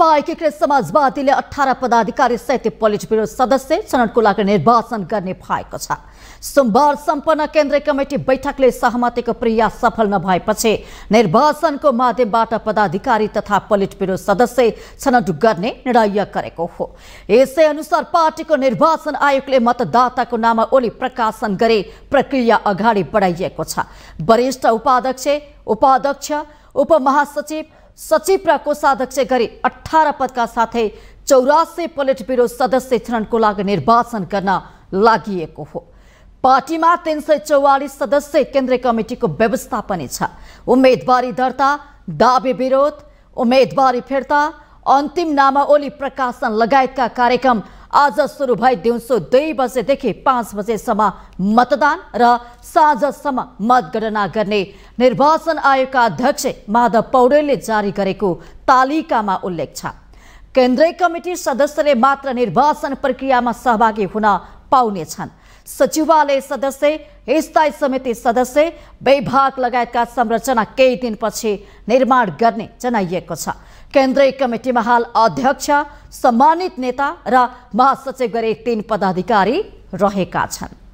नेकपा एकीकृत समाजवादीले अठार पदाधिकारी सहित पोलिट ब्युरो सदस्य छनौटको लागि निर्वाचन गर्ने भएको छ सोमबार सम्पन्न केन्द्रीय कमिटी बैठकले सहमतिको प्रयास सफल नभएपछि निर्वाचनको माध्यमबाट पदाधिकारी तथा पोलिट ब्युरो सदस्य छनौट गर्ने निर्णय गरेको हो यसै अनुसार पार्टीको निर्वाचन आयोगले मतदाताको नाम ओली प्रकाशन गरे प्रक्रिया अगाडि बढाइएको छ वरिष्ठ उपाध्यक्ष उपाध्यक्ष उपमहासचिव सचिव र कोषाध्यक्ष गरी अठारह पद का साथ चौरासी पोलिट ब्यूरो सदस्य चरण को निर्वाचन करना लगी हो पार्टी में तीन सौ चौवालीस सदस्य केन्द्र कमिटी को व्यवस्था उम्मेदवारी दर्ता दावी विरोध उम्मेदवारी फिर्ता अन्तिम नामावली प्रकाशन लगायतका कार्यक्रम आज सुरु भए दिउँसो दुई बजेदेखि पाँच बजेसम्म मतदान र साँझसम्म मतगणना गर्ने निर्वाचन आयोगका अध्यक्ष माधव पौडेलले जारी गरेको तालिकामा उल्लेख छ केन्द्रीय कमिटी सदस्यले मात्र निर्वाचन प्रक्रियामा सहभागी हुन पाउने छन् सचिवालय सदस्य स्थायी समिति सदस्य विभाग लगायतका संरचना केही दिनपछि निर्माण गर्ने जनाइएको छ केन्द्रीय कमिटी महाल अध्यक्ष सम्मानित नेता र महासचिव गरी तीन पदाधिकारी रहेका छन्